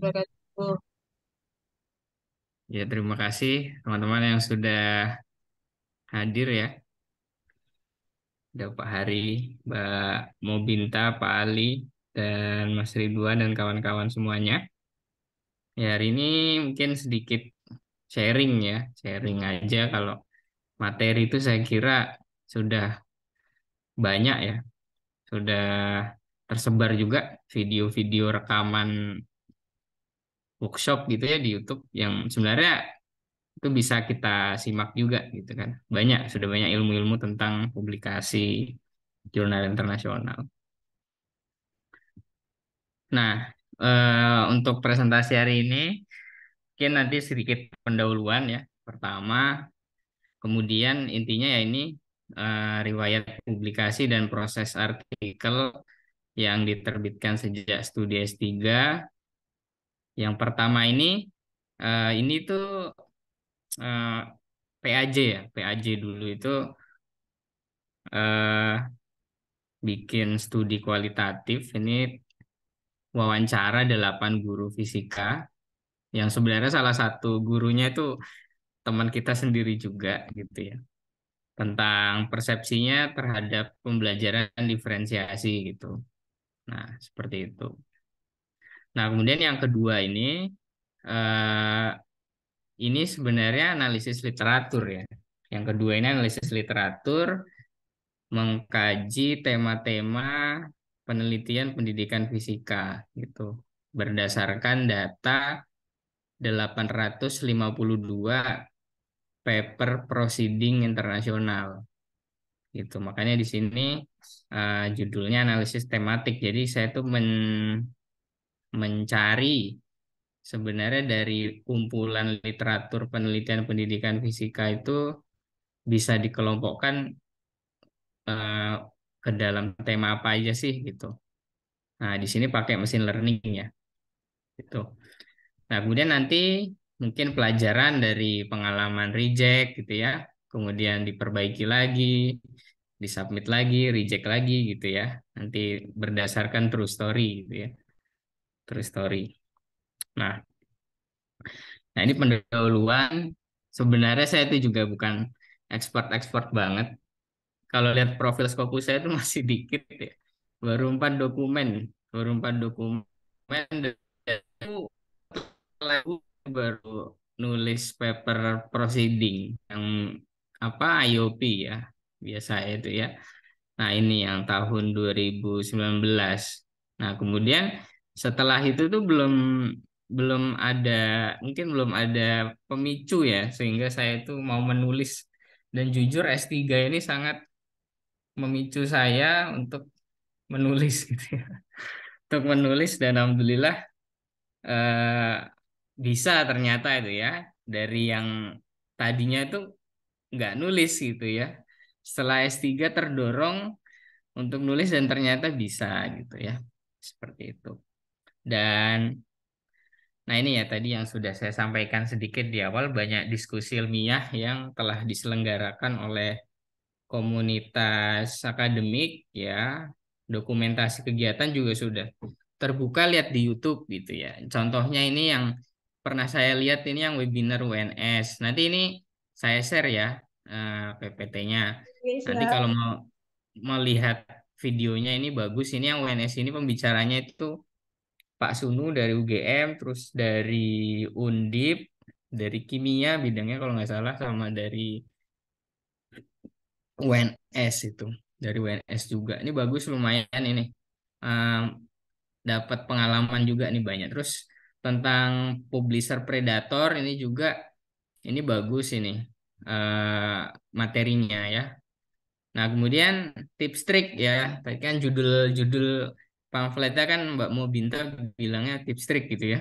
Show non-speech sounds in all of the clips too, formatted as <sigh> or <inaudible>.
wabarakatuh. Ya, terima kasih teman-teman yang sudah hadir ya. Ada Pak Hari, Mbak Mobinta, Pak Ali, dan Mas Ridwan dan kawan-kawan semuanya. Ya, hari ini mungkin sedikit sharing ya, sharing aja kalau materi itu saya kira sudah banyak ya, sudah tersebar juga video-video rekaman workshop gitu ya di YouTube yang sebenarnya itu bisa kita simak juga gitu kan. Banyak sudah banyak ilmu-ilmu tentang publikasi jurnal internasional. Nah, eh, untuk presentasi hari ini mungkin nanti sedikit pendahuluan ya. Pertama, kemudian intinya ya ini eh, riwayat publikasi dan proses artikel yang diterbitkan sejak studi S3 yang pertama ini uh, ini tuh uh, eh, PAJ ya, PAJ dulu itu uh, bikin studi kualitatif ini wawancara delapan guru fisika yang sebenarnya salah satu gurunya itu teman kita sendiri juga gitu ya tentang persepsinya terhadap pembelajaran diferensiasi gitu. Nah, seperti itu. Nah, kemudian yang kedua ini eh, ini sebenarnya analisis literatur ya. Yang kedua ini analisis literatur mengkaji tema-tema penelitian pendidikan fisika gitu berdasarkan data 852 paper proceeding internasional gitu makanya di sini uh, judulnya analisis tematik jadi saya tuh men mencari sebenarnya dari kumpulan literatur penelitian pendidikan fisika itu bisa dikelompokkan eh, ke dalam tema apa aja sih gitu. Nah, di sini pakai mesin learning ya. Gitu. Nah, kemudian nanti mungkin pelajaran dari pengalaman reject gitu ya. Kemudian diperbaiki lagi, disubmit lagi, reject lagi gitu ya. Nanti berdasarkan true story gitu ya. True story. Nah, nah ini pendahuluan. Sebenarnya saya itu juga bukan expert-expert banget. Kalau lihat profil Scopus saya itu <laughs> masih dikit ya. Baru empat dokumen, baru empat dokumen itu baru nulis paper proceeding yang apa IOP ya biasa itu ya. Nah, ini yang tahun 2019. Nah, kemudian setelah itu tuh belum belum ada mungkin belum ada pemicu ya sehingga saya itu mau menulis dan jujur S3 ini sangat memicu saya untuk menulis <laughs> gitu ya. Untuk menulis dan alhamdulillah eh, bisa ternyata itu ya dari yang tadinya itu nggak nulis gitu ya. Setelah S3 terdorong untuk nulis dan ternyata bisa gitu ya. Seperti itu. Dan nah ini ya tadi yang sudah saya sampaikan sedikit di awal banyak diskusi ilmiah yang telah diselenggarakan oleh komunitas akademik ya. Dokumentasi kegiatan juga sudah terbuka lihat di YouTube gitu ya. Contohnya ini yang pernah saya lihat ini yang webinar UNS. Nanti ini saya share ya eh, PPT-nya. Yes, Nanti kalau mau melihat videonya ini bagus. Ini yang UNS ini pembicaranya itu Pak Sunu dari UGM, terus dari Undip, dari kimia bidangnya kalau nggak salah sama dari UNS itu dari UNS juga ini bagus lumayan ini um, dapat pengalaman juga nih banyak terus tentang publisher predator ini juga ini bagus ini uh, materinya ya nah kemudian tips trik ya tadi kan judul judul pamfletnya kan Mbak Mo Binta bilangnya tips trik gitu ya.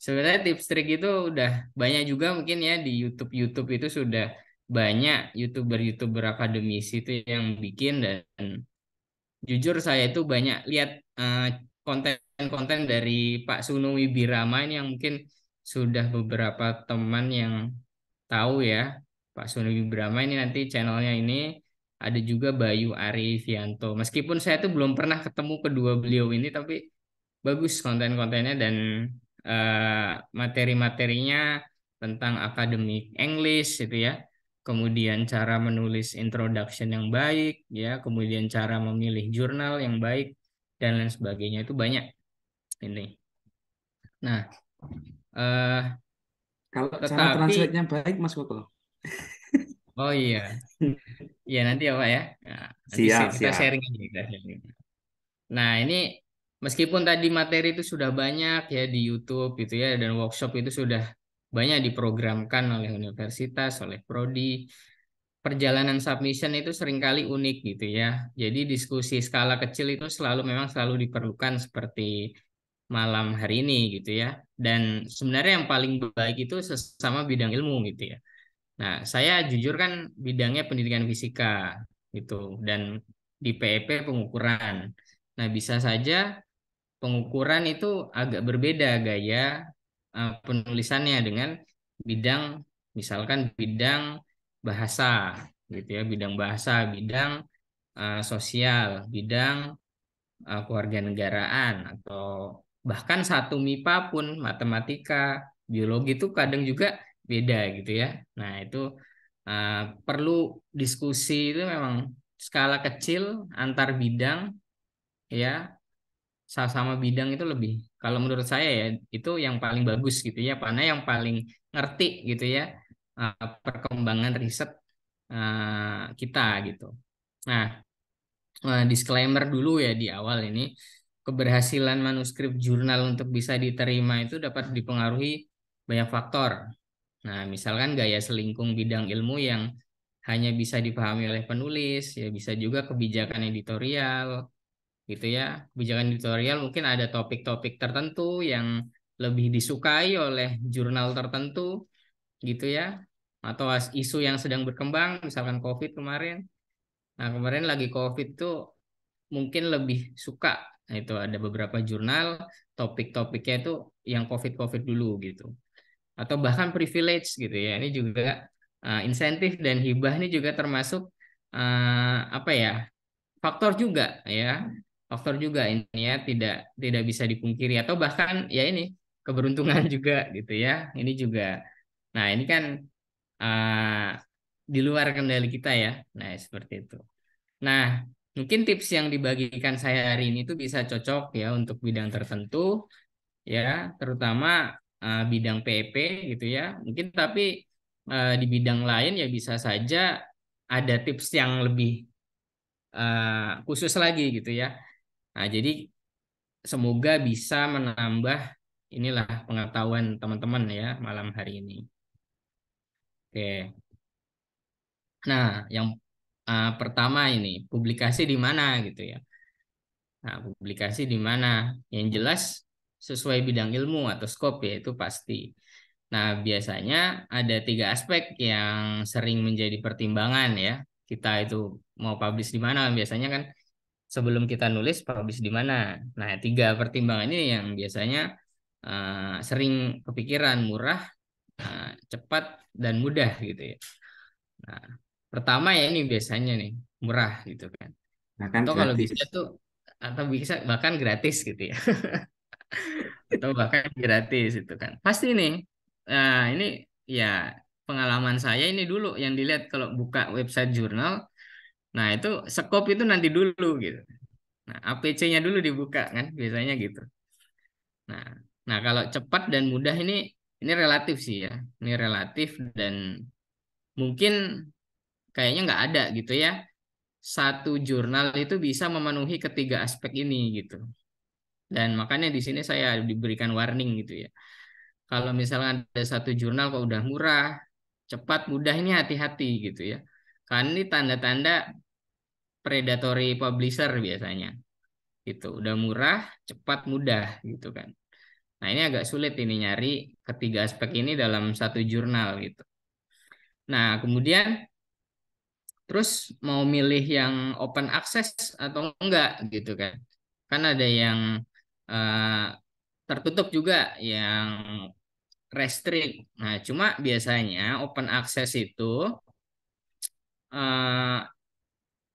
Sebenarnya tips trik itu udah banyak juga mungkin ya di YouTube YouTube itu sudah banyak youtuber-youtuber akademisi itu yang bikin dan jujur saya itu banyak lihat eh, konten-konten uh, dari Pak Suno Wibirama ini yang mungkin sudah beberapa teman yang tahu ya Pak Suno Wibirama ini nanti channelnya ini ada juga Bayu Ari Vianto. Meskipun saya tuh belum pernah ketemu kedua beliau ini, tapi bagus konten-kontennya dan uh, materi-materinya tentang akademik English itu ya. Kemudian cara menulis introduction yang baik, ya, kemudian cara memilih jurnal yang baik dan lain sebagainya itu banyak ini. Nah, uh, kalau tetapi, cara translate-nya baik Mas Koko. Oh iya. <laughs> Iya nanti ya Pak ya. Nah, nanti siap, kita siap. sharing aja kita sharing. Nah ini meskipun tadi materi itu sudah banyak ya di YouTube gitu ya dan workshop itu sudah banyak diprogramkan oleh universitas, oleh prodi. Perjalanan submission itu seringkali unik gitu ya. Jadi diskusi skala kecil itu selalu memang selalu diperlukan seperti malam hari ini gitu ya. Dan sebenarnya yang paling baik itu sesama bidang ilmu gitu ya. Nah, saya jujur kan bidangnya pendidikan fisika gitu dan di PEP e pengukuran. Nah, bisa saja pengukuran itu agak berbeda gaya uh, penulisannya dengan bidang misalkan bidang bahasa gitu ya, bidang bahasa, bidang uh, sosial, bidang uh, eh, negaraan atau bahkan satu MIPA pun matematika, biologi itu kadang juga beda gitu ya. Nah itu uh, perlu diskusi itu memang skala kecil antar bidang ya sama-sama bidang itu lebih kalau menurut saya ya itu yang paling bagus gitu ya karena yang paling ngerti gitu ya uh, perkembangan riset uh, kita gitu nah uh, disclaimer dulu ya di awal ini keberhasilan manuskrip jurnal untuk bisa diterima itu dapat dipengaruhi banyak faktor Nah, misalkan gaya selingkung bidang ilmu yang hanya bisa dipahami oleh penulis, ya bisa juga kebijakan editorial, gitu ya. Kebijakan editorial mungkin ada topik-topik tertentu yang lebih disukai oleh jurnal tertentu, gitu ya. Atau isu yang sedang berkembang, misalkan COVID kemarin. Nah, kemarin lagi COVID tuh mungkin lebih suka. Nah, itu ada beberapa jurnal, topik-topiknya itu yang COVID-COVID dulu gitu atau bahkan privilege gitu ya. Ini juga uh, insentif dan hibah ini juga termasuk uh, apa ya? faktor juga ya. Faktor juga ini ya tidak tidak bisa dipungkiri atau bahkan ya ini keberuntungan <laughs> juga gitu ya. Ini juga. Nah, ini kan uh, di luar kendali kita ya. Nah, seperti itu. Nah, mungkin tips yang dibagikan saya hari ini itu bisa cocok ya untuk bidang tertentu ya, terutama uh, bidang PP e gitu ya. Mungkin tapi uh, di bidang lain ya bisa saja ada tips yang lebih uh, khusus lagi gitu ya. Nah, jadi semoga bisa menambah inilah pengetahuan teman-teman ya malam hari ini. Oke. Nah, yang uh, pertama ini publikasi di mana gitu ya. Nah, publikasi di mana? Yang jelas sesuai bidang ilmu atau skop ya itu pasti. Nah, biasanya ada tiga aspek yang sering menjadi pertimbangan ya. Kita itu mau publish di mana biasanya kan sebelum kita nulis publish di mana. Nah, tiga pertimbangan ini yang biasanya uh, sering kepikiran murah, uh, cepat dan mudah gitu ya. Nah, pertama ya ini biasanya nih murah gitu kan. kan atau gratis. kalau bisa tuh atau bisa bahkan gratis gitu ya. <laughs> atau bahkan gratis itu kan pasti nih nah ini ya pengalaman saya ini dulu yang dilihat kalau buka website jurnal nah itu scope itu nanti dulu gitu nah APC-nya dulu dibuka kan biasanya gitu nah nah kalau cepat dan mudah ini ini relatif sih ya ini relatif dan mungkin kayaknya nggak ada gitu ya satu jurnal itu bisa memenuhi ketiga aspek ini gitu dan makanya di sini saya diberikan warning gitu ya. Kalau misalnya ada satu jurnal kok udah murah, cepat, mudah ini hati-hati gitu ya. Karena ini tanda-tanda predatory publisher biasanya. Gitu, udah murah, cepat, mudah gitu kan. Nah, ini agak sulit ini nyari ketiga aspek ini dalam satu jurnal gitu. Nah, kemudian terus mau milih yang open access atau enggak gitu kan kan ada yang Eh, tertutup juga yang restrict. Nah, cuma biasanya open access itu uh,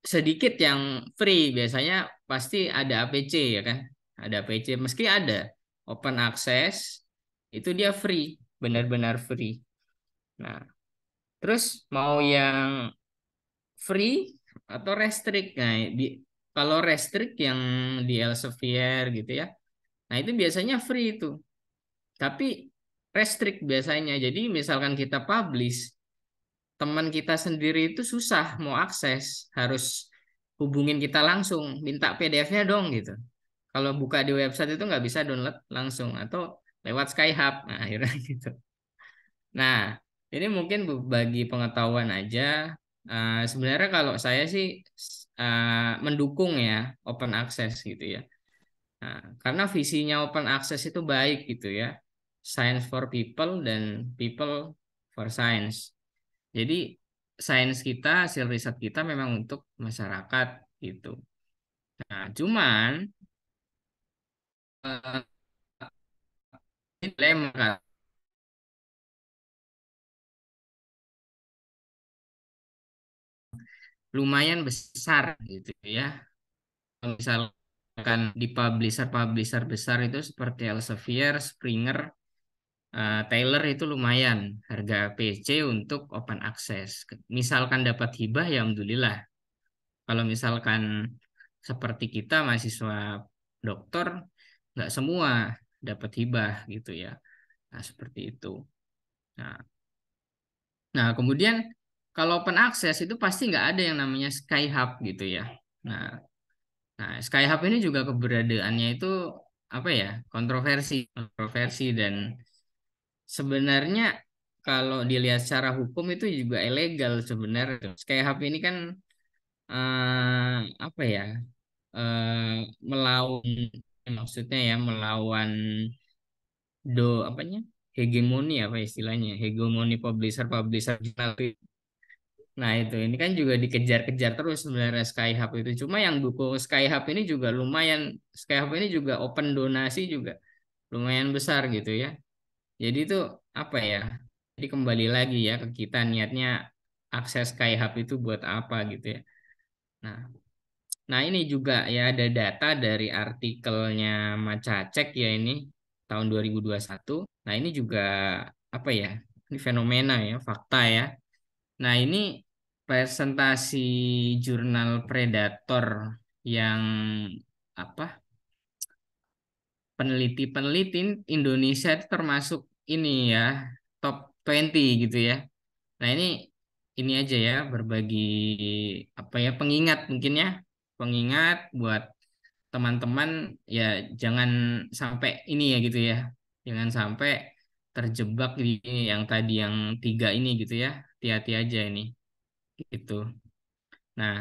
sedikit yang free biasanya pasti ada APC ya kan ada APC meski ada open access itu dia free benar-benar free nah terus mau yang free atau restrict nah di, kalau restrict yang di Elsevier gitu ya Nah, itu biasanya free itu. Tapi restrict biasanya. Jadi misalkan kita publish, teman kita sendiri itu susah mau akses, harus hubungin kita langsung, minta PDF-nya dong gitu. Kalau buka di website itu nggak bisa download langsung atau lewat Skyhub. <laughs> Nah, akhirnya gitu. Nah, ini mungkin bagi pengetahuan aja. Uh, sebenarnya kalau saya sih uh, mendukung ya open access gitu ya Nah, karena visinya open access itu baik gitu ya. Science for people dan people for science. Jadi science kita, hasil riset kita memang untuk masyarakat gitu. Nah, cuman uh, lumayan besar gitu ya. Kalau misalnya akan di publisher-publisher besar itu seperti Elsevier, Springer, uh, Taylor itu lumayan harga PC untuk open access. Misalkan dapat hibah ya alhamdulillah. Kalau misalkan seperti kita mahasiswa dokter nggak semua dapat hibah gitu ya. Nah, seperti itu. Nah, nah kemudian kalau open access itu pasti nggak ada yang namanya skyhub gitu ya. Nah, Nah, SkyHub ini juga keberadaannya itu apa ya? Kontroversi, kontroversi dan sebenarnya kalau dilihat secara hukum itu juga ilegal sebenarnya. SkyHub ini kan eh, apa ya? Eh, melawan maksudnya ya melawan do apanya? hegemoni apa istilahnya? Hegemoni publisher publisher jurnal Nah itu ini kan juga dikejar-kejar terus sebenarnya Skyhub itu. Cuma yang dukung Skyhub ini juga lumayan Skyhub ini juga open donasi juga lumayan besar gitu ya. Jadi itu apa ya? Jadi kembali lagi ya ke kita niatnya akses Skyhub itu buat apa gitu ya. Nah, nah ini juga ya ada data dari artikelnya Macacek ya ini tahun 2021. Nah ini juga apa ya? Ini fenomena ya, fakta ya. Nah ini presentasi jurnal predator yang apa peneliti-peneliti Indonesia itu termasuk ini ya top 20 gitu ya. Nah ini ini aja ya berbagi apa ya pengingat mungkin ya pengingat buat teman-teman ya jangan sampai ini ya gitu ya jangan sampai terjebak di yang tadi yang tiga ini gitu ya hati-hati aja ini gitu. Nah,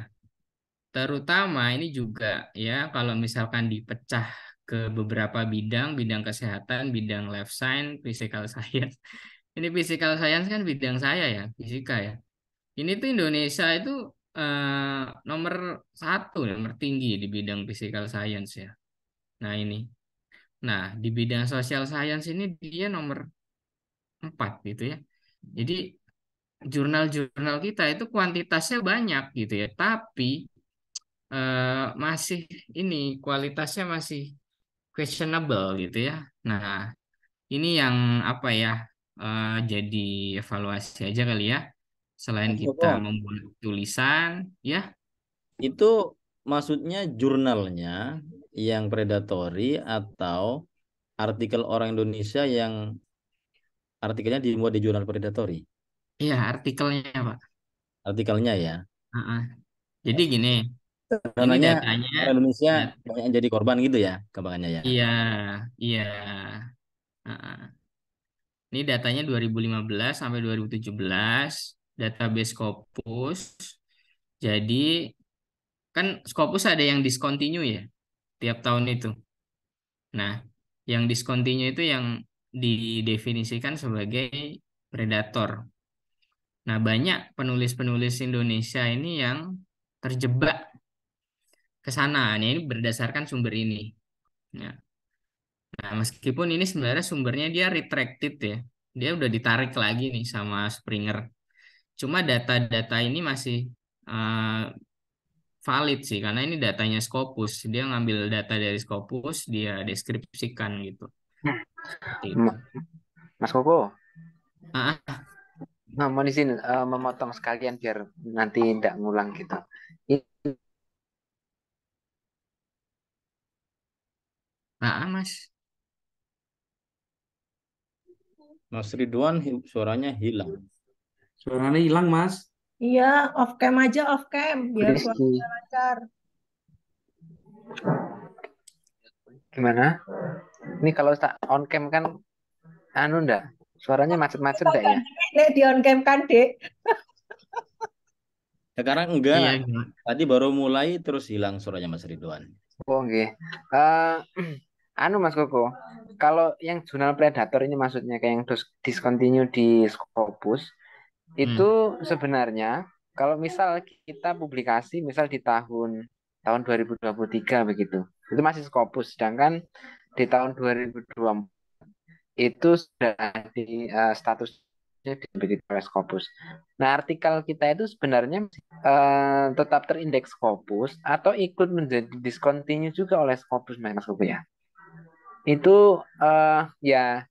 terutama ini juga ya kalau misalkan dipecah ke beberapa bidang, bidang kesehatan, bidang life science, physical <laughs> science. Ini physical science kan bidang saya ya, fisika ya. Ini tuh Indonesia itu eh, nomor satu, nomor tinggi di bidang physical science ya. Nah ini. Nah di bidang social science ini dia nomor empat gitu ya. Jadi jurnal-jurnal kita itu kuantitasnya banyak gitu ya, tapi uh, masih ini kualitasnya masih questionable gitu ya. Nah, ini yang apa ya uh, jadi evaluasi aja kali ya. Selain iya, kita membuat tulisan, ya. Itu maksudnya jurnalnya yang predatory atau artikel orang Indonesia yang artikelnya dimuat di jurnal predatory? Iya, artikelnya, Pak. Artikelnya ya. Heeh. Jadi ya. gini, ini Karena datanya Indonesia ya. banyak yang jadi korban gitu ya, kebanyakan ya. iya, iya. Heeh. Ini datanya 2015 sampai 2017, database Scopus. Jadi kan Scopus ada yang discontinue ya tiap tahun itu. Nah, yang discontinue itu yang didefinisikan sebagai predator. Nah, banyak penulis-penulis Indonesia ini yang terjebak ke sana. Nah, ini berdasarkan sumber ini. Ya. Nah, meskipun ini sebenarnya sumbernya dia retracted ya. Dia udah ditarik lagi nih sama Springer. Cuma data-data ini masih uh, valid sih karena ini datanya Scopus. Dia ngambil data dari Scopus, dia deskripsikan gitu. Hmm. gitu. Mas Koko. Ah, Nah, mohon izin uh, memotong sekalian biar nanti tidak ngulang kita. Gitu. Nah, Mas. Mas Ridwan suaranya hilang. Suaranya hilang, Mas. Iya, off cam aja, off cam biar Kristi. suaranya lancar. Gimana? Ini kalau on cam kan anu ndak? Suaranya macet-macet ndak ya? Nek di on cam kan, Dek. Sekarang enggak. Iya, iya. Tadi baru mulai terus hilang suaranya Mas Ridwan. Oh, Okay. Uh, eh, <clears throat> anu Mas Koko, kalau yang jurnal predator ini maksudnya kayak yang discontinue di Scopus hmm. itu sebenarnya kalau misal kita publikasi misal di tahun tahun 2023 begitu. Itu masih Scopus sedangkan di tahun 2024 itu sudah di uh, status di Scopus. Nah, artikel kita itu sebenarnya uh, tetap terindeks Scopus atau ikut menjadi discontinue juga oleh Scopus, Mas ya. Itu uh, ya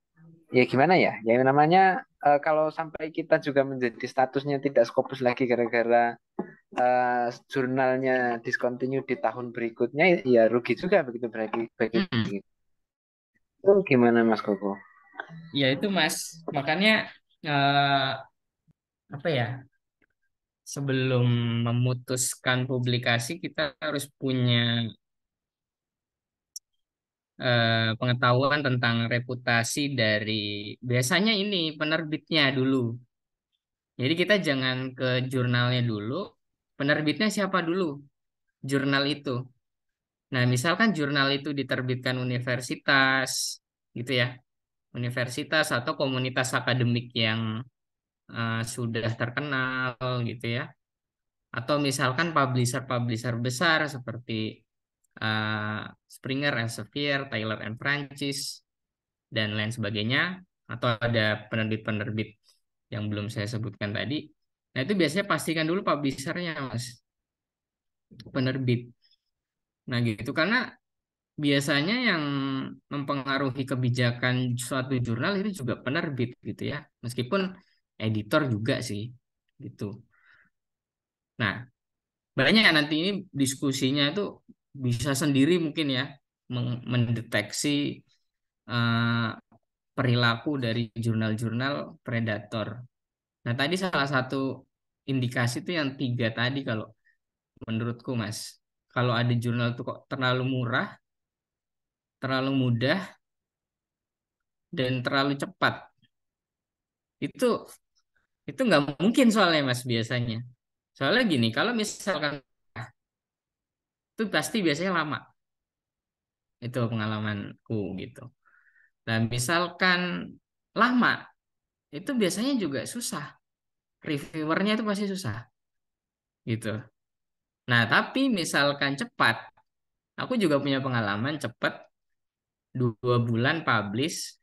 ya gimana ya? Ya namanya uh, kalau sampai kita juga menjadi statusnya tidak Scopus lagi gara-gara uh, jurnalnya discontinue di tahun berikutnya, ya rugi juga begitu berarti bagi hmm. gimana Mas Koko? Ya itu Mas, makanya uh, apa ya sebelum memutuskan publikasi kita harus punya uh, pengetahuan tentang reputasi dari biasanya ini penerbitnya dulu. Jadi kita jangan ke jurnalnya dulu, penerbitnya siapa dulu jurnal itu. Nah, misalkan jurnal itu diterbitkan universitas gitu ya universitas atau komunitas akademik yang uh, sudah terkenal gitu ya atau misalkan publisher-publisher besar seperti uh, Springer Elsevier, Taylor and Francis dan lain sebagainya atau ada penerbit-penerbit yang belum saya sebutkan tadi. Nah, itu biasanya pastikan dulu publishernya, Mas. Penerbit. Nah, gitu karena biasanya yang mempengaruhi kebijakan suatu jurnal itu juga penerbit gitu ya meskipun editor juga sih gitu nah banyak nanti ini diskusinya itu bisa sendiri mungkin ya mendeteksi uh, perilaku dari jurnal-jurnal predator nah tadi salah satu indikasi itu yang tiga tadi kalau menurutku mas kalau ada jurnal itu kok terlalu murah terlalu mudah, dan terlalu cepat. Itu itu nggak mungkin soalnya mas biasanya. Soalnya gini, kalau misalkan itu pasti biasanya lama. Itu pengalamanku gitu. dan nah, misalkan lama, itu biasanya juga susah. Reviewernya itu pasti susah. Gitu. Nah tapi misalkan cepat, aku juga punya pengalaman cepat dua bulan publish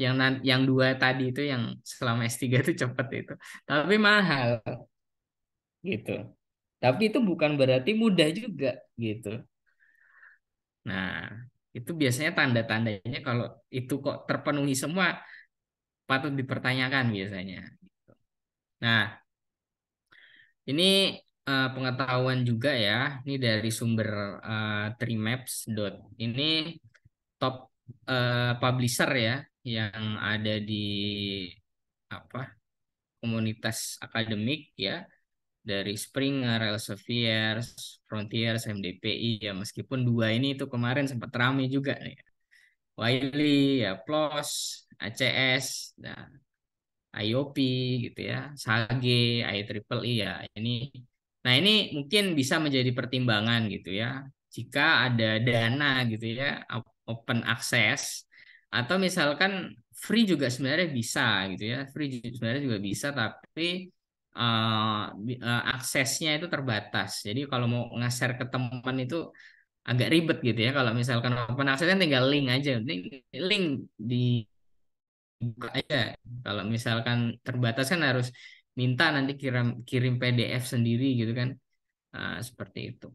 yang yang dua tadi itu yang selama S3 <laughs> itu cepet itu tapi mahal gitu tapi itu bukan berarti mudah juga gitu nah itu biasanya tanda-tandanya kalau itu kok terpenuhi semua patut dipertanyakan biasanya gitu. nah ini uh, pengetahuan juga ya. Ini dari sumber uh, Trimaps. Ini top uh, publisher ya yang ada di apa komunitas akademik ya dari Springer, Elsevier, Frontier, MDPI ya meskipun dua ini itu kemarin sempat ramai juga ya. Wiley, ya PLOS, ACS, nah, IOP gitu ya, SAGE, IEEE e, ya ini. Nah ini mungkin bisa menjadi pertimbangan gitu ya jika ada dana gitu ya open access atau misalkan free juga sebenarnya bisa gitu ya free sebenarnya juga bisa tapi uh, uh, aksesnya itu terbatas jadi kalau mau nge-share ke teman itu agak ribet gitu ya kalau misalkan open access kan tinggal link aja link, link di aja kalau misalkan terbatas kan harus minta nanti kirim kirim PDF sendiri gitu kan nah, seperti itu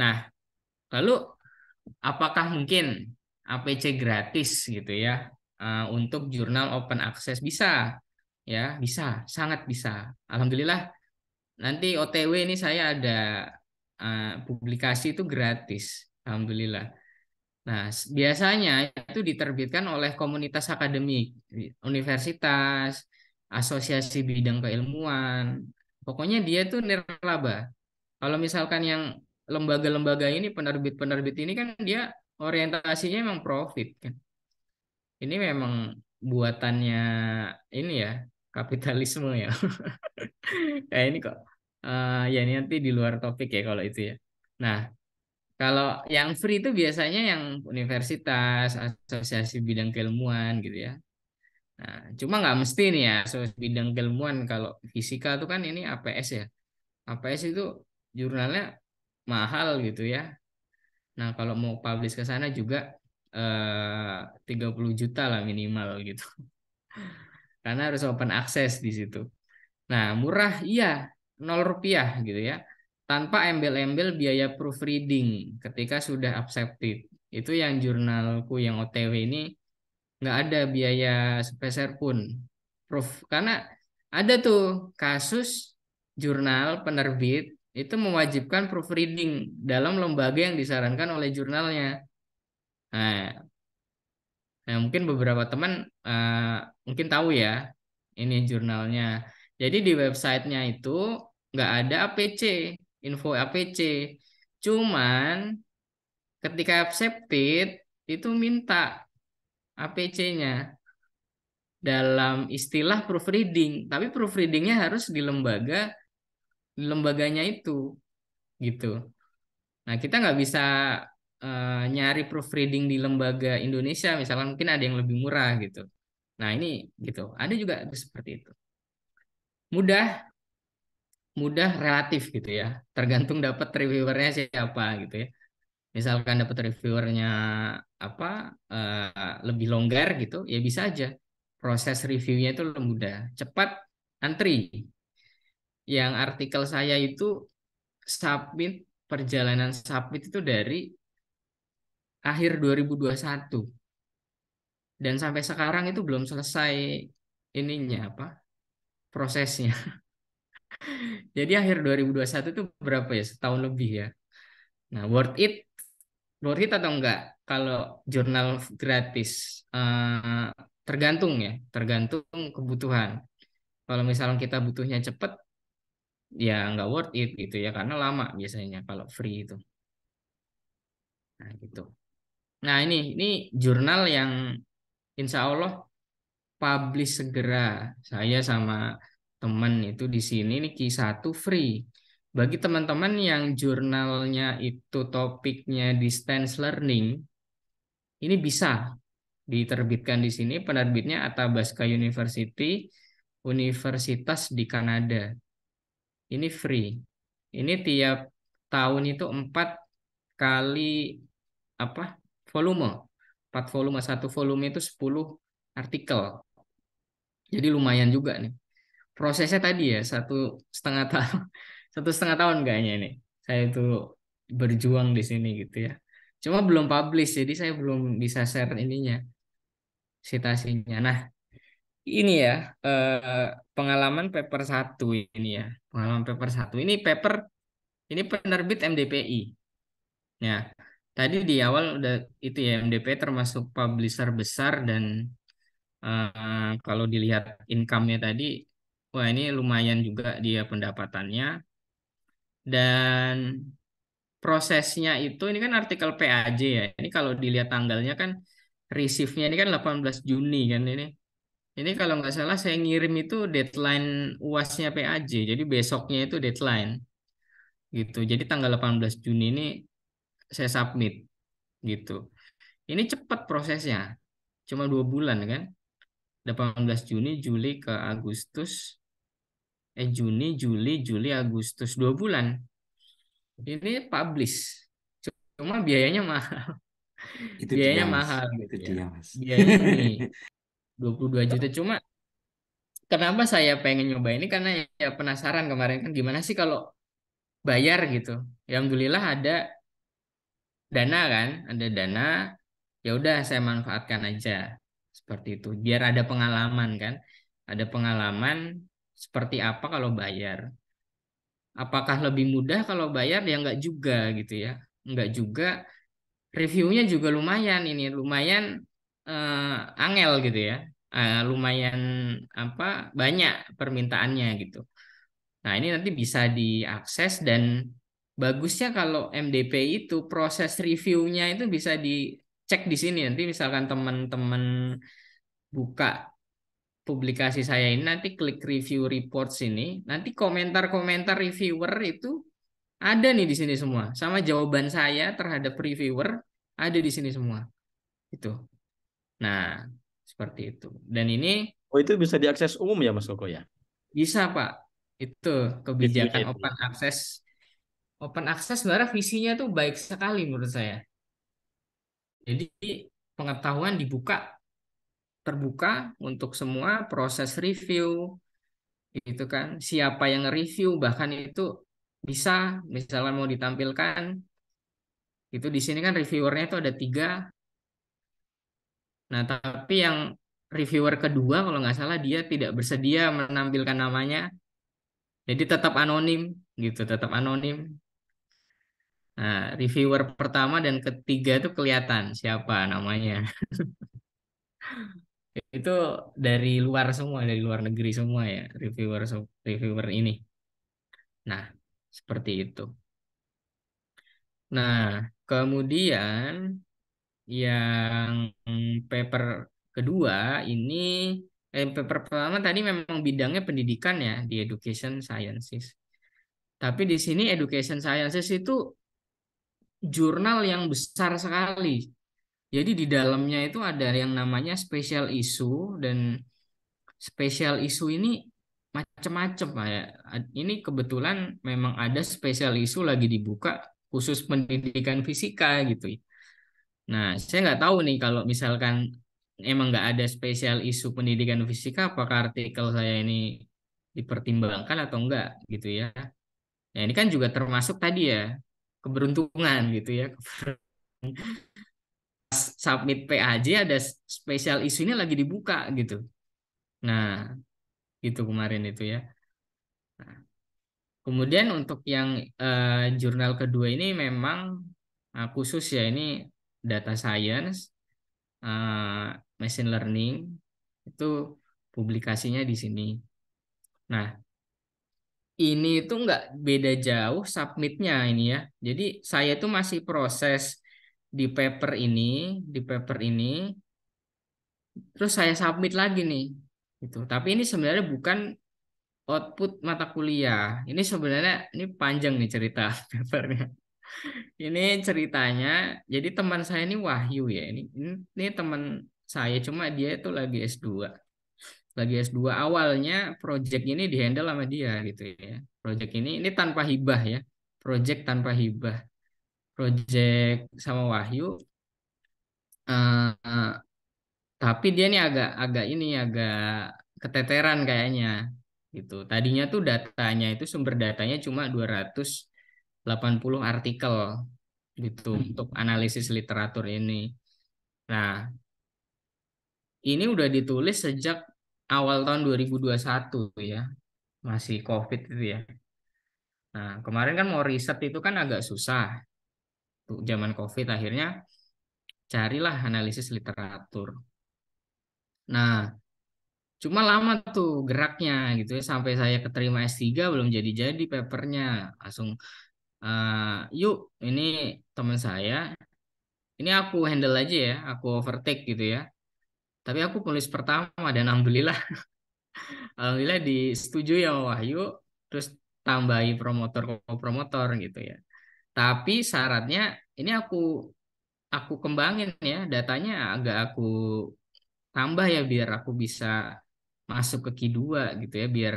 nah lalu apakah mungkin APC gratis gitu ya uh, untuk jurnal open access bisa ya bisa sangat bisa alhamdulillah nanti OTW ini saya ada uh, publikasi itu gratis alhamdulillah nah biasanya itu diterbitkan oleh komunitas akademik universitas asosiasi bidang keilmuan pokoknya dia tuh nirlaba kalau misalkan yang lembaga-lembaga ini penerbit-penerbit ini kan dia orientasinya memang profit kan. Ini memang buatannya ini ya kapitalisme ya. <laughs> Kayak ini kok. Uh, ya ini nanti di luar topik ya kalau itu ya. Nah kalau yang free itu biasanya yang universitas, asosiasi bidang keilmuan gitu ya. Nah, cuma nggak mesti nih ya, asosiasi bidang keilmuan kalau fisika tuh kan ini APS ya. APS itu jurnalnya mahal gitu ya. Nah, kalau mau publish ke sana juga eh, 30 juta lah minimal gitu. <laughs> Karena harus open access di situ. Nah, murah iya, 0 rupiah gitu ya. Tanpa embel-embel biaya proofreading ketika sudah accepted. Itu yang jurnalku yang OTW ini nggak ada biaya sepeser pun. Proof. Karena ada tuh kasus jurnal penerbit itu mewajibkan proofreading dalam lembaga yang disarankan oleh jurnalnya. Nah, nah mungkin beberapa teman uh, mungkin tahu ya ini jurnalnya. Jadi di websitenya itu nggak ada APC, info APC. Cuman ketika accepted itu minta APC-nya dalam istilah proofreading. Tapi proofreadingnya harus di lembaga lembaganya itu gitu. Nah kita nggak bisa uh, nyari proofreading di lembaga Indonesia misalnya mungkin ada yang lebih murah gitu. Nah ini gitu ada juga seperti itu. Mudah mudah relatif gitu ya tergantung dapat reviewernya siapa gitu ya misalkan dapat reviewernya apa uh, lebih longgar gitu ya bisa aja proses reviewnya itu mudah cepat antri yang artikel saya itu submit perjalanan submit itu dari akhir 2021 dan sampai sekarang itu belum selesai ininya apa prosesnya. <laughs> Jadi akhir 2021 itu berapa ya setahun lebih ya. Nah worth it, worth it atau enggak kalau jurnal gratis eh, tergantung ya, tergantung kebutuhan. Kalau misalnya kita butuhnya cepat, ya nggak worth it gitu ya karena lama biasanya kalau free itu nah gitu nah ini ini jurnal yang insya Allah publish segera saya sama teman itu di sini ini Q1 free bagi teman-teman yang jurnalnya itu topiknya distance learning ini bisa diterbitkan di sini penerbitnya Atabasca University Universitas di Kanada ini free. Ini tiap tahun itu 4 kali apa? volume. 4 volume, satu volume itu 10 artikel. Jadi lumayan juga nih. Prosesnya tadi ya satu setengah <laughs> tahun, satu setengah tahun kayaknya ini. Saya itu berjuang di sini gitu ya. Cuma belum publish, jadi saya belum bisa share ininya, citasinya. Nah, ini ya eh, pengalaman paper satu ini ya pengalaman paper satu ini paper ini penerbit MDPI. Ya tadi di awal udah itu ya MDPI termasuk publisher besar dan uh, kalau dilihat income-nya tadi wah ini lumayan juga dia pendapatannya dan prosesnya itu ini kan artikel PAJ ya. Ini kalau dilihat tanggalnya kan receive-nya ini kan 18 Juni kan ini. Ini kalau nggak salah saya ngirim itu deadline UASnya PAJ. Jadi besoknya itu deadline. Gitu. Jadi tanggal 18 Juni ini saya submit gitu. Ini cepat prosesnya. Cuma dua bulan kan. 18 Juni, Juli ke Agustus. Eh Juni, Juli, Juli, Agustus. Dua bulan. Ini publish. Cuma biayanya mahal. Itu biayanya dia, mahal mas. gitu itu ya. Dia, mas. Biayanya ini. <laughs> 22 iya. juta cuma kenapa saya pengen nyoba ini karena ya penasaran kemarin kan gimana sih kalau bayar gitu. Ya alhamdulillah ada dana kan, ada dana. Ya udah saya manfaatkan aja seperti itu. Biar ada pengalaman kan. Ada pengalaman seperti apa kalau bayar. Apakah lebih mudah kalau bayar? Ya enggak juga gitu ya. Enggak juga. Reviewnya juga lumayan ini, lumayan uh, angel gitu ya uh, lumayan apa banyak permintaannya gitu nah ini nanti bisa diakses dan bagusnya kalau MDP itu proses reviewnya itu bisa dicek di sini nanti misalkan teman-teman buka publikasi saya ini nanti klik review report sini nanti komentar-komentar reviewer itu ada nih di sini semua sama jawaban saya terhadap reviewer ada di sini semua itu Nah, seperti itu. Dan ini Oh, itu bisa diakses umum ya Mas Koko ya? Bisa, Pak. Itu kebijakan itu, itu. open access. Open access sebenarnya visinya tuh baik sekali menurut saya. Jadi pengetahuan dibuka terbuka untuk semua proses review gitu kan. Siapa yang review bahkan itu bisa misalnya mau ditampilkan itu di sini kan reviewernya itu ada tiga Nah, tapi yang reviewer kedua kalau nggak salah dia tidak bersedia menampilkan namanya. Jadi tetap anonim gitu, tetap anonim. Nah, reviewer pertama dan ketiga itu kelihatan siapa namanya. <laughs> itu dari luar semua, dari luar negeri semua ya, reviewer reviewer ini. Nah, seperti itu. Nah, kemudian yang paper kedua ini eh, paper pertama tadi memang bidangnya pendidikan ya di education sciences. Tapi di sini education sciences itu jurnal yang besar sekali. Jadi di dalamnya itu ada yang namanya special issue dan special issue ini macam-macam ya. Ini kebetulan memang ada special issue lagi dibuka khusus pendidikan fisika gitu ya Nah, saya nggak tahu nih kalau misalkan emang nggak ada spesial isu pendidikan fisika, apakah artikel saya ini dipertimbangkan atau enggak gitu ya. Nah, ini kan juga termasuk tadi ya, keberuntungan gitu ya. Submit PAJ ada spesial isu ini lagi dibuka gitu. Nah, gitu kemarin itu ya. Nah, kemudian untuk yang eh, jurnal kedua ini memang nah, khusus ya ini data science, uh, machine learning itu publikasinya di sini. Nah, ini itu nggak beda jauh submitnya ini ya. Jadi saya itu masih proses di paper ini, di paper ini, terus saya submit lagi nih, Itu. Tapi ini sebenarnya bukan output mata kuliah. Ini sebenarnya ini panjang nih cerita <laughs> papernya ini ceritanya jadi teman saya ini Wahyu ya ini ini teman saya cuma dia itu lagi S2 lagi S2 awalnya project ini dihandle sama dia gitu ya project ini ini tanpa hibah ya project tanpa hibah project sama Wahyu uh, uh, tapi dia ini agak agak ini agak keteteran kayaknya gitu tadinya tuh datanya itu sumber datanya cuma 200 80 artikel gitu hmm. untuk analisis literatur ini. Nah, ini udah ditulis sejak awal tahun 2021 ya. Masih Covid itu ya. Nah, kemarin kan mau riset itu kan agak susah. Tuh zaman Covid akhirnya carilah analisis literatur. Nah, cuma lama tuh geraknya gitu ya sampai saya keterima S3 belum jadi-jadi papernya. Langsung uh, yuk ini teman saya ini aku handle aja ya aku overtake gitu ya tapi aku penulis pertama dan alhamdulillah <laughs> alhamdulillah disetujui ya Wahyu terus tambahi promotor promotor gitu ya tapi syaratnya ini aku aku kembangin ya datanya agak aku tambah ya biar aku bisa masuk ke Q2 gitu ya biar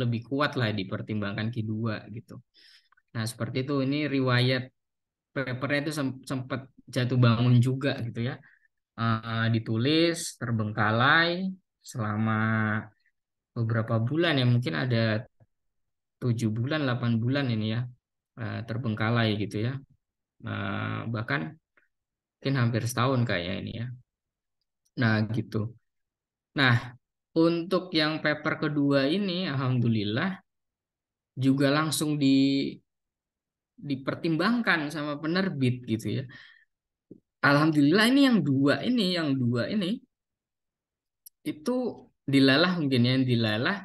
lebih kuat lah dipertimbangkan Q2 gitu. Nah, seperti itu ini riwayat papernya itu sempat jatuh bangun juga gitu ya. Uh, ditulis terbengkalai selama beberapa bulan ya, mungkin ada tujuh bulan, 8 bulan ini ya uh, terbengkalai gitu ya. Uh, bahkan mungkin hampir setahun kayaknya ini ya. Nah, gitu. Nah, untuk yang paper kedua ini alhamdulillah juga langsung di dipertimbangkan sama penerbit gitu ya. Alhamdulillah ini yang dua ini, yang dua ini itu dilalah mungkin ya, dilalah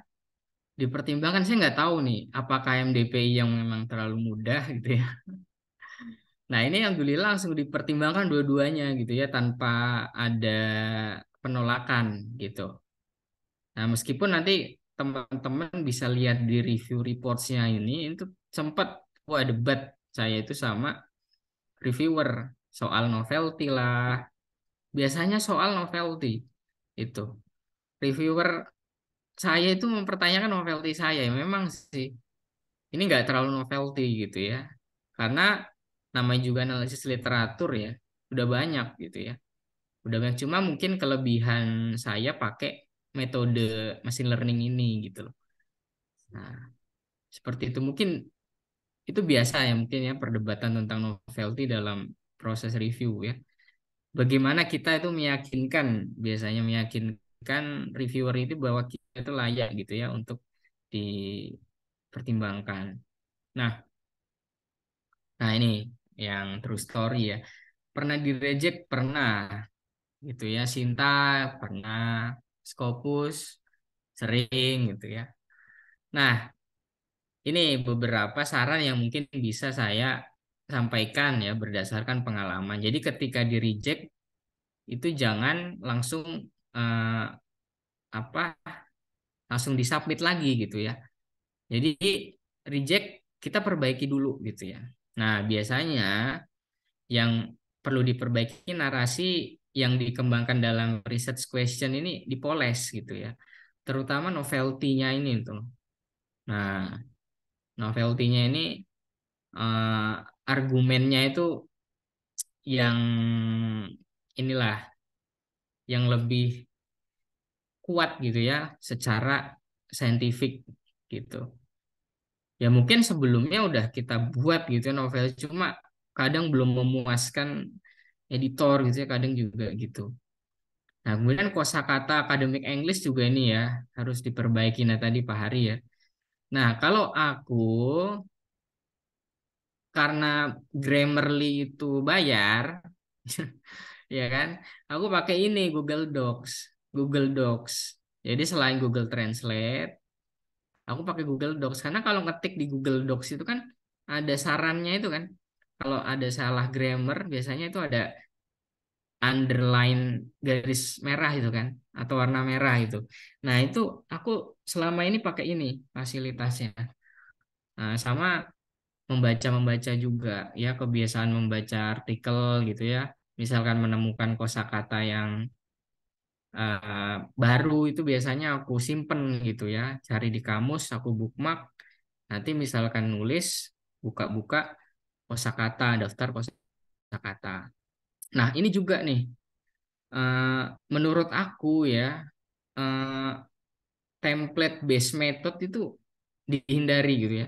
dipertimbangkan. Saya nggak tahu nih apakah MDPI yang memang terlalu mudah gitu ya. Nah ini yang dulu langsung dipertimbangkan dua-duanya gitu ya tanpa ada penolakan gitu. Nah meskipun nanti teman-teman bisa lihat di review reportsnya ini itu sempat wah debat saya itu sama reviewer soal novelty lah biasanya soal novelty itu reviewer saya itu mempertanyakan novelty saya memang sih ini nggak terlalu novelty gitu ya karena namanya juga analisis literatur ya udah banyak gitu ya udah banyak cuma mungkin kelebihan saya pakai metode machine learning ini gitu loh nah seperti itu mungkin itu biasa ya mungkin ya perdebatan tentang novelty dalam proses review ya. Bagaimana kita itu meyakinkan biasanya meyakinkan reviewer itu bahwa kita itu layak gitu ya untuk dipertimbangkan. Nah, nah ini yang true story ya. Pernah di reject pernah gitu ya Sinta pernah Scopus sering gitu ya. Nah, ini beberapa saran yang mungkin bisa saya sampaikan ya berdasarkan pengalaman. Jadi ketika di reject itu jangan langsung eh, apa langsung disubmit lagi gitu ya. Jadi reject kita perbaiki dulu gitu ya. Nah, biasanya yang perlu diperbaiki narasi yang dikembangkan dalam research question ini dipoles gitu ya. Terutama novelty-nya ini tuh. Nah, novelty-nya nah, ini uh, argumennya itu yang inilah yang lebih kuat gitu ya secara saintifik gitu. Ya mungkin sebelumnya udah kita buat gitu ya novel cuma kadang belum memuaskan editor gitu ya kadang juga gitu. Nah kemudian kosakata akademik English juga ini ya harus diperbaiki. Nah ya tadi Pak Hari ya Nah, kalau aku karena Grammarly itu bayar, <laughs> ya kan? Aku pakai ini Google Docs, Google Docs. Jadi selain Google Translate, aku pakai Google Docs karena kalau ngetik di Google Docs itu kan ada sarannya itu kan. Kalau ada salah grammar biasanya itu ada underline garis merah itu kan atau warna merah itu. Nah, itu aku selama ini pakai ini fasilitasnya. Nah, sama membaca-membaca juga ya kebiasaan membaca artikel gitu ya. Misalkan menemukan kosakata yang uh, baru itu biasanya aku simpen gitu ya, cari di kamus, aku bookmark. Nanti misalkan nulis buka-buka kosakata, daftar kosakata. Nah, ini juga nih, eh, menurut aku ya, eh, template base method itu dihindari gitu ya.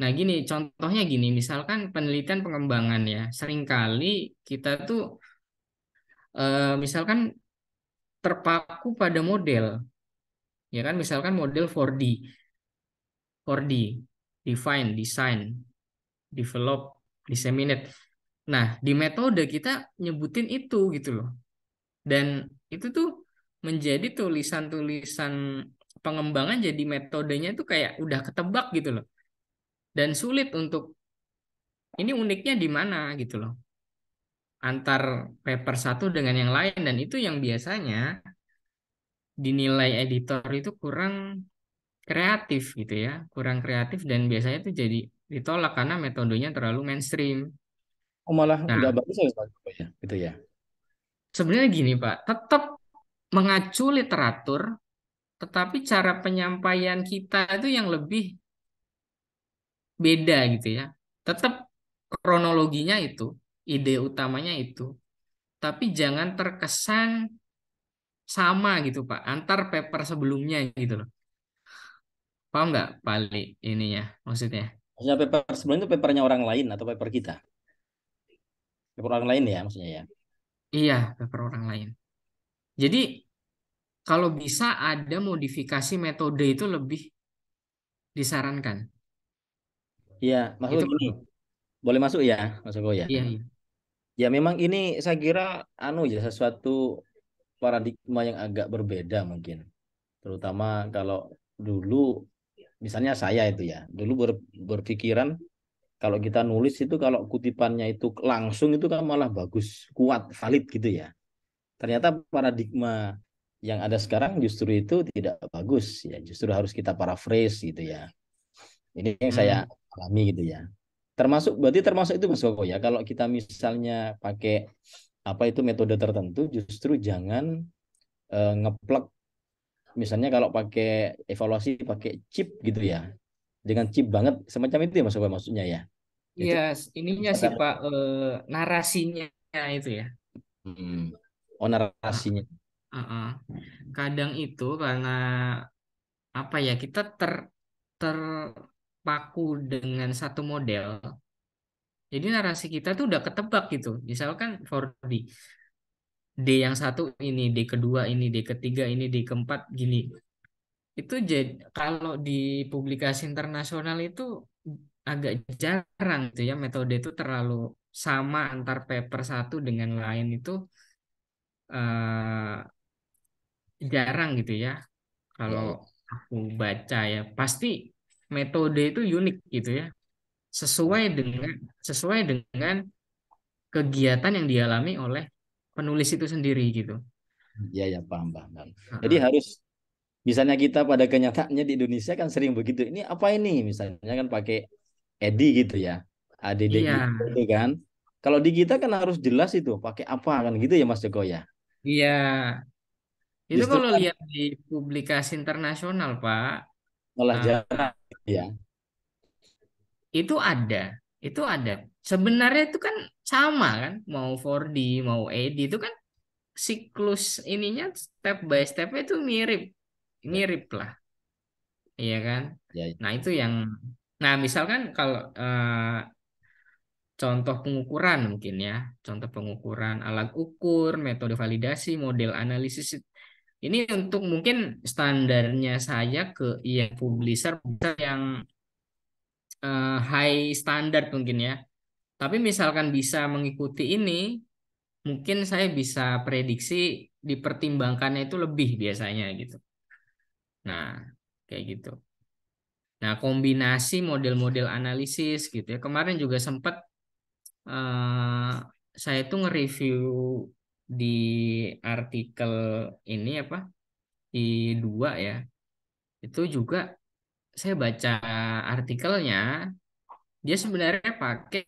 Nah, gini, contohnya gini, misalkan penelitian pengembangan ya, seringkali kita tuh eh, misalkan terpaku pada model. Ya kan, misalkan model 4D. 4D, define, design, develop, disseminate Nah, di metode kita nyebutin itu gitu loh. Dan itu tuh menjadi tulisan-tulisan pengembangan jadi metodenya itu kayak udah ketebak gitu loh. Dan sulit untuk ini uniknya di mana gitu loh. Antar paper satu dengan yang lain dan itu yang biasanya dinilai editor itu kurang kreatif gitu ya, kurang kreatif dan biasanya itu jadi ditolak karena metodenya terlalu mainstream oh malah nah. nggak bagus ya Pak iya, gitu ya sebenarnya gini Pak tetap mengacu literatur tetapi cara penyampaian kita itu yang lebih beda gitu ya tetap kronologinya itu ide utamanya itu tapi jangan terkesan sama gitu Pak antar paper sebelumnya gitu loh paham nggak Pak Ali ini ya maksudnya maksudnya paper sebelumnya itu papernya orang lain atau paper kita paper orang lain ya maksudnya ya iya paper orang lain jadi kalau bisa ada modifikasi metode itu lebih disarankan iya maksudnya gini boleh masuk ya masuk ya iya, iya ya memang ini saya kira anu ya sesuatu paradigma yang agak berbeda mungkin terutama kalau dulu misalnya saya itu ya dulu ber, berpikiran kalau kita nulis itu kalau kutipannya itu langsung itu kan malah bagus, kuat, valid gitu ya. Ternyata paradigma yang ada sekarang justru itu tidak bagus ya, justru harus kita paraphrase gitu ya. Ini yang saya hmm. alami gitu ya. Termasuk berarti termasuk itu Mas Koko ya. Kalau kita misalnya pakai apa itu metode tertentu justru jangan uh, ngeplek misalnya kalau pakai evaluasi pakai chip gitu ya dengan chip banget semacam itu ya maksudnya ya. Iya, yes, ininya sih Pak e, narasinya itu ya. Hmm. Oh narasinya. Uh -uh. Kadang itu karena apa ya kita ter terpaku dengan satu model. Jadi narasi kita tuh udah ketebak gitu. Misalkan 4D. D yang satu ini, D kedua ini, D ketiga ini, D keempat gini itu jadi kalau di publikasi internasional itu agak jarang itu ya metode itu terlalu sama antar paper satu dengan lain itu uh, jarang gitu ya kalau hmm. aku baca ya pasti metode itu unik gitu ya sesuai dengan sesuai dengan kegiatan yang dialami oleh penulis itu sendiri gitu. Iya ya paham paham. paham. Jadi uh -huh. harus misalnya kita pada kenyataannya di Indonesia kan sering begitu ini apa ini misalnya kan pakai edi gitu ya add iya. gitu kan kalau di kita kan harus jelas itu pakai apa kan gitu ya Mas Joko ya iya itu Justru kalau kan, lihat di publikasi internasional Pak malah uh, ya itu ada itu ada sebenarnya itu kan sama kan mau 4D mau ED itu kan siklus ininya step by step itu mirip Iya. mirip lah iya kan ya, ya, nah itu yang nah misalkan kalau eh, contoh pengukuran mungkin ya contoh pengukuran alat ukur metode validasi model analisis ini untuk mungkin standarnya saja ke ya publisher yang eh, high standard mungkin ya tapi misalkan bisa mengikuti ini mungkin saya bisa prediksi dipertimbangkannya itu lebih biasanya gitu Nah, kayak gitu. Nah, kombinasi model-model analisis gitu ya. Kemarin juga sempat uh, eh, saya tuh nge-review di artikel ini apa? di dua ya. Itu juga saya baca artikelnya dia sebenarnya pakai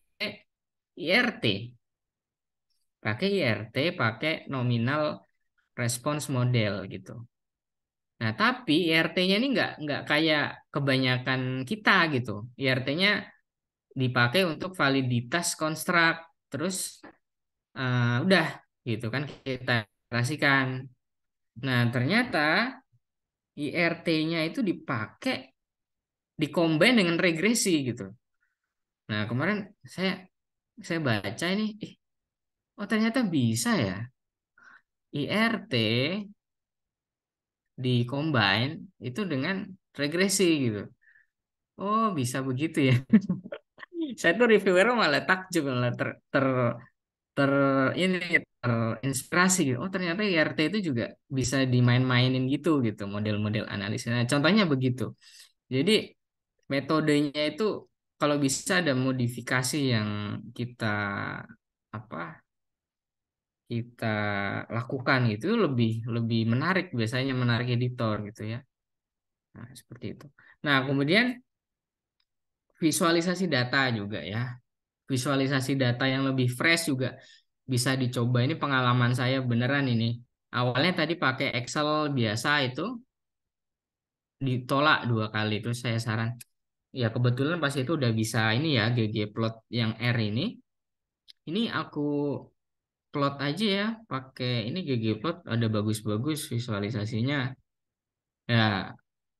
IRT. Pakai IRT, pakai nominal response model gitu. Nah, tapi IRT-nya ini nggak nggak kayak kebanyakan kita gitu. IRT-nya dipakai untuk validitas konstruk, terus uh, udah gitu kan kita rasikan. Nah, ternyata IRT-nya itu dipakai dikombin dengan regresi gitu. Nah, kemarin saya saya baca ini, ih, oh ternyata bisa ya. IRT di combine itu dengan regresi gitu. Oh, bisa begitu ya. <laughs> Saya tuh reviewer malah takjub malah ter, ter ter ini terinspirasi gitu. Oh, ternyata IRT itu juga bisa dimain-mainin gitu gitu model-model nah Contohnya begitu. Jadi metodenya itu kalau bisa ada modifikasi yang kita apa kita lakukan gitu lebih lebih menarik biasanya menarik editor gitu ya nah seperti itu nah kemudian visualisasi data juga ya visualisasi data yang lebih fresh juga bisa dicoba ini pengalaman saya beneran ini awalnya tadi pakai Excel biasa itu ditolak dua kali itu saya saran ya kebetulan pas itu udah bisa ini ya GG plot yang R ini ini aku plot aja ya pakai ini ggplot ada bagus-bagus visualisasinya ya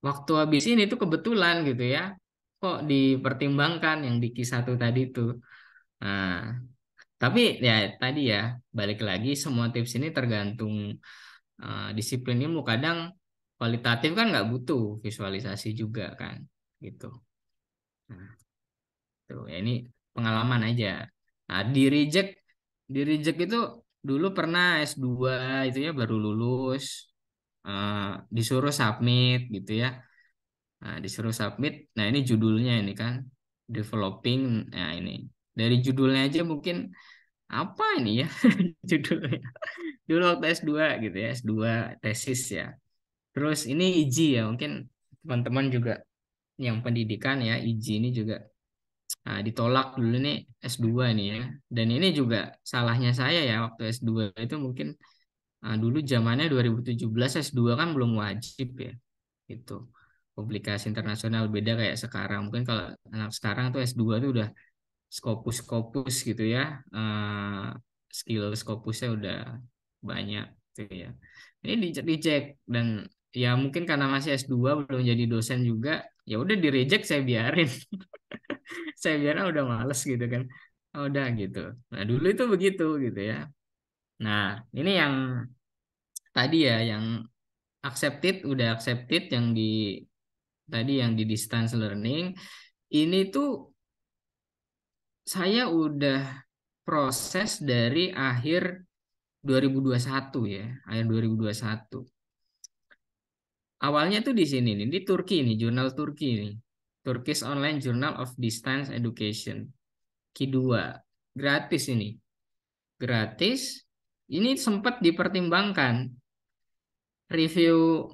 waktu habis ini tuh kebetulan gitu ya kok dipertimbangkan yang di Q1 tadi tuh nah tapi ya tadi ya balik lagi semua tips ini tergantung uh, disiplin ilmu kadang kualitatif kan nggak butuh visualisasi juga kan gitu nah, tuh ya ini pengalaman aja nah, di reject di reject itu dulu pernah S2 itu ya baru lulus uh, disuruh submit gitu ya nah, disuruh submit nah ini judulnya ini kan developing nah ini dari judulnya aja mungkin apa ini ya <laughs> judulnya dulu waktu S2 gitu ya S2 tesis ya terus ini IG ya mungkin teman-teman juga yang pendidikan ya IG ini juga Nah, ditolak dulu nih S2 ini ya. Dan ini juga salahnya saya ya waktu S2 itu mungkin uh, dulu zamannya 2017 S2 kan belum wajib ya. Itu publikasi internasional beda kayak sekarang. Mungkin kalau anak sekarang tuh S2 itu udah skopus-skopus gitu ya. Uh, skill skopusnya udah banyak gitu ya. Ini dicek, di dan ya mungkin karena masih S2 belum jadi dosen juga, ya udah di reject saya biarin. <laughs> <laughs> saya bilang udah males gitu kan oh, udah gitu nah dulu itu begitu gitu ya nah ini yang tadi ya yang accepted udah accepted yang di tadi yang di distance learning ini tuh saya udah proses dari akhir 2021 ya, akhir 2021. Awalnya tuh di sini nih, di Turki nih, jurnal Turki nih. Turkish Online Journal of Distance Education. Kedua, gratis ini. Gratis, ini sempat dipertimbangkan. Review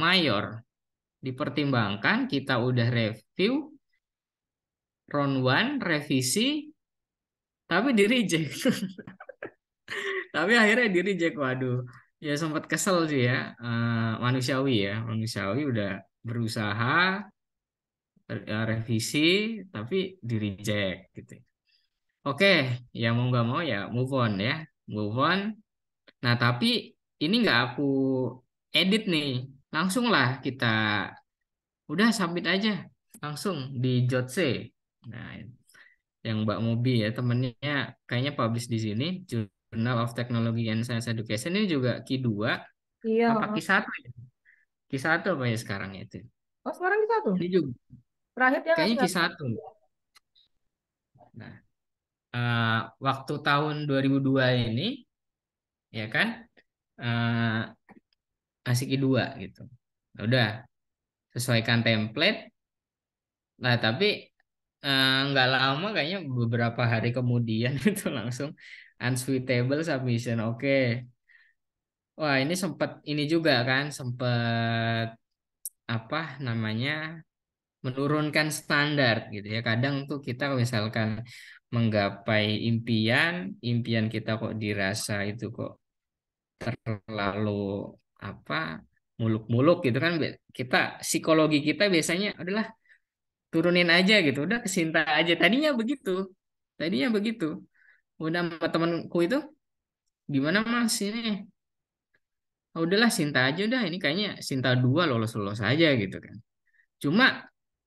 mayor dipertimbangkan, kita udah review round one revisi tapi di reject. <laughs> tapi akhirnya di reject. Waduh, ya sempat kesel sih ya. Uh, manusiawi ya, manusiawi udah berusaha Eh, revisi tapi di reject gitu. Oke, yang mau nggak mau ya move on ya, move on. Nah tapi ini nggak aku edit nih, Langsung lah kita udah submit aja langsung di Jotse. Nah, yang Mbak Mobi ya temennya kayaknya publish di sini Journal of Technology and Science Education ini juga Q2 iya. apa Q1 ya? Q1 apa ya sekarang itu oh sekarang Q1 ini juga Terakhir dia Kayaknya kisah satu. Nah, uh, waktu tahun 2002 ini, ya kan, uh, i 2 gitu. Ya udah, sesuaikan template. Nah, tapi eh, nggak uh, lama kayaknya beberapa hari kemudian <laughs> itu langsung unsuitable submission. Oke. Okay. Wah, ini sempet ini juga kan sempet apa namanya menurunkan standar gitu ya. Kadang tuh kita misalkan menggapai impian, impian kita kok dirasa itu kok terlalu apa muluk-muluk gitu kan kita psikologi kita biasanya adalah turunin aja gitu udah kesinta aja tadinya begitu tadinya begitu udah sama temanku itu gimana mas ini oh, udahlah Sinta aja udah ini kayaknya Sinta dua lolos lolos aja gitu kan cuma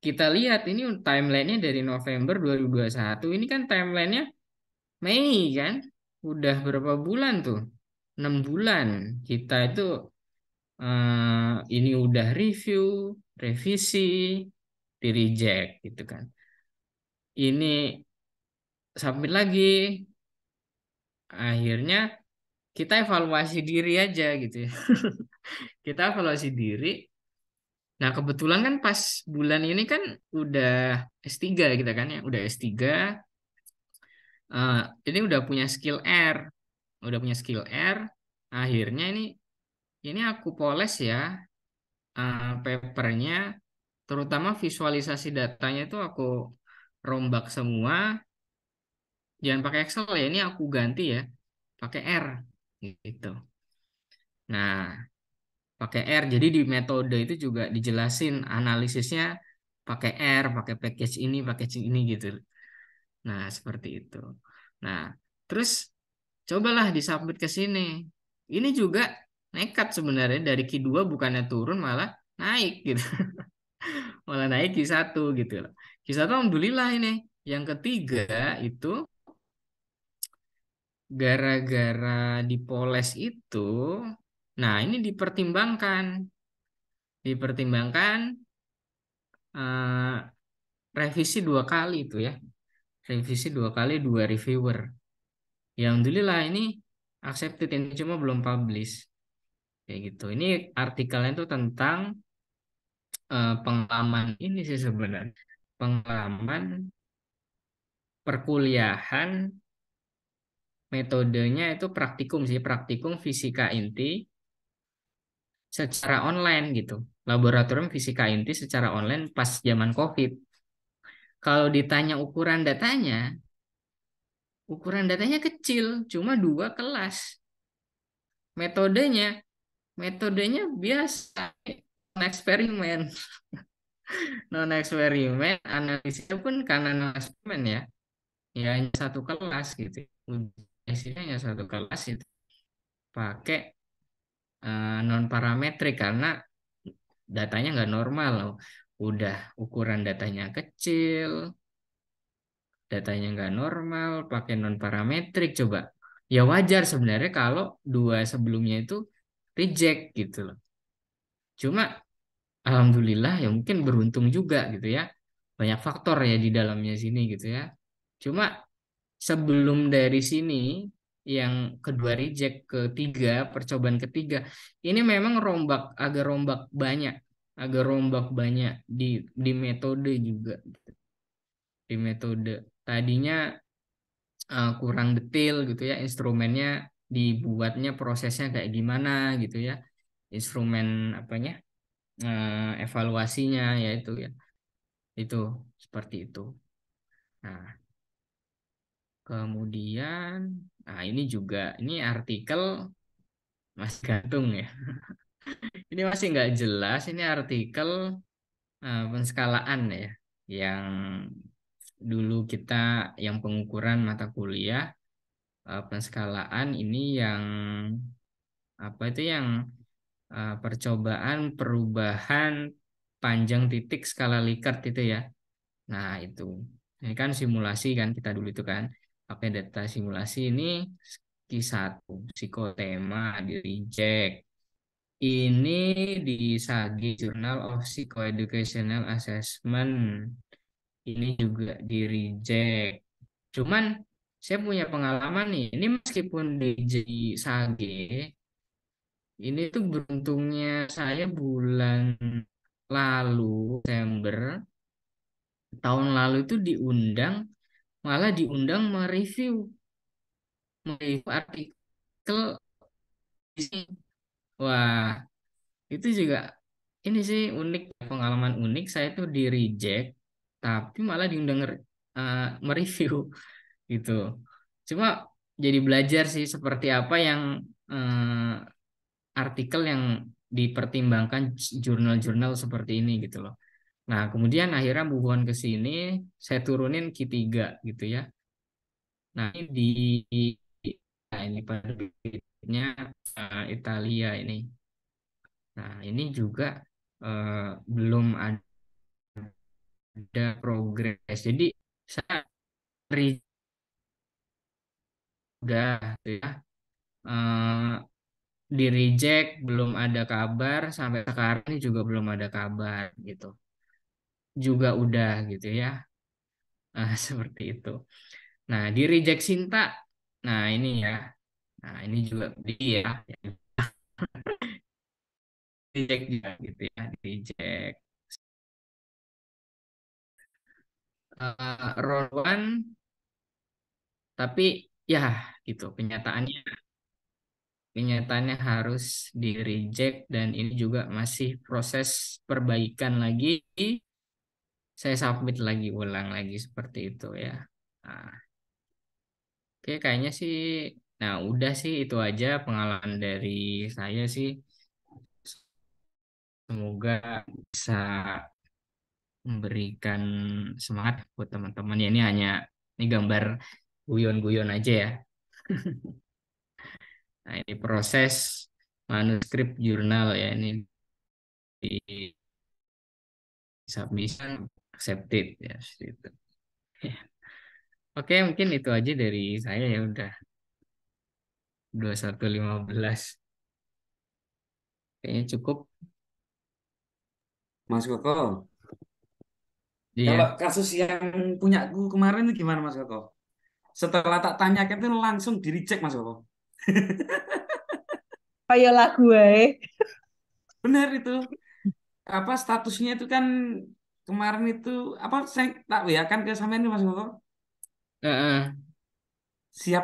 kita lihat ini timelinenya dari November 2021 ini kan timelinenya Mei kan udah berapa bulan tuh 6 bulan kita itu uh, ini udah review revisi di reject gitu kan ini submit lagi akhirnya kita evaluasi diri aja gitu ya <laughs> kita evaluasi diri Nah, kebetulan kan pas bulan ini kan udah S3 kita gitu kan ya, udah S3. Uh, eh, ini udah punya skill R, udah punya skill R. Akhirnya ini ini aku poles ya uh, papernya, terutama visualisasi datanya itu aku rombak semua. Jangan pakai Excel ya, ini aku ganti ya, pakai R gitu. Nah, pakai R. Jadi di metode itu juga dijelasin analisisnya pakai R, pakai package ini, package ini gitu. Nah, seperti itu. Nah, terus cobalah disambut ke sini. Ini juga nekat sebenarnya dari Q2 bukannya turun malah naik gitu. <laughs> malah naik Q1 gitu loh. Q1 alhamdulillah ini. Yang ketiga itu gara-gara dipoles itu Nah, ini dipertimbangkan. Dipertimbangkan uh, revisi dua kali itu ya. Revisi dua kali dua reviewer. Yang alhamdulillah ini accepted ini cuma belum publish. Kayak gitu. Ini artikelnya itu tentang uh, pengalaman ini sih sebenarnya. Pengalaman perkuliahan metodenya itu praktikum sih, praktikum fisika inti secara online gitu. Laboratorium fisika inti secara online pas zaman COVID. Kalau ditanya ukuran datanya, ukuran datanya kecil, cuma dua kelas. Metodenya, metodenya biasa, non eksperimen. <laughs> non eksperimen analisisnya pun karena non eksperimen ya ya hanya satu kelas gitu isinya hanya satu kelas itu pakai uh, eh, non parametrik karena datanya nggak normal loh. Udah ukuran datanya kecil, datanya nggak normal, pakai non parametrik coba. Ya wajar sebenarnya kalau dua sebelumnya itu reject gitu loh. Cuma alhamdulillah ya mungkin beruntung juga gitu ya. Banyak faktor ya di dalamnya sini gitu ya. Cuma sebelum dari sini yang kedua hmm. reject, ketiga percobaan ketiga. Ini memang rombak agak rombak banyak, agak rombak banyak di di metode juga. Di metode. Tadinya uh, kurang detail gitu ya instrumennya dibuatnya prosesnya kayak gimana gitu ya. Instrumen apanya? Uh, evaluasinya ya itu ya. Itu seperti itu. Nah, kemudian Nah, ini juga, ini artikel masih gantung ya. <laughs> ini masih nggak jelas, ini artikel uh, penskalaan ya, yang dulu kita yang pengukuran mata kuliah, uh, penskalaan ini yang, apa itu yang uh, percobaan perubahan panjang titik skala Likert itu ya. Nah, itu. Ini kan simulasi kan kita dulu itu kan pakai ya, data simulasi ini Q1 psikotema di reject ini di Sagi Journal of Psychoeducational Assessment ini juga di reject cuman saya punya pengalaman nih ini meskipun di Sagi ini tuh beruntungnya saya bulan lalu Desember tahun lalu itu diundang malah diundang mereview mereview artikel wah itu juga ini sih unik pengalaman unik saya tuh di reject tapi malah diundang uh, mereview <laughs> gitu cuma jadi belajar sih seperti apa yang uh, artikel yang dipertimbangkan jurnal-jurnal seperti ini gitu loh Nah, kemudian akhirnya Buhon ke sini, saya turunin Q3 gitu ya. Nah, ini di nah ini penerbitnya uh, eh, Italia ini. Nah, ini juga uh, belum ada, ada progres. Jadi saya udah gitu ya. Uh, eh, di reject belum ada kabar sampai sekarang ini juga belum ada kabar gitu juga udah gitu ya. Nah, <laughs> seperti itu. Nah, di reject Sinta, nah ini ya. Nah, ini juga dia ya. <laughs> reject juga gitu ya, reject. Uh, tapi ya gitu kenyataannya kenyataannya harus di reject dan ini juga masih proses perbaikan lagi saya submit lagi ulang lagi seperti itu ya nah. oke kayaknya sih nah udah sih itu aja pengalaman dari saya sih semoga bisa memberikan semangat buat teman-teman ya ini hanya ini gambar guyon-guyon aja ya <laughs> nah ini proses manuskrip jurnal ya ini di submission accepted ya itu. Ya. Oke, mungkin itu aja dari saya ya udah 21.15. Kayaknya cukup. Mas Koko. Iya. Kalau kasus yang punya aku kemarin itu gimana Mas Koko? Setelah tak tanya kan, itu langsung di reject Mas Koko. <laughs> Kayak lagu gue. Eh. Bener itu. Apa statusnya itu kan kemarin itu apa saya tak ya kan ke sampean Mas Goko? Uh -uh. Siap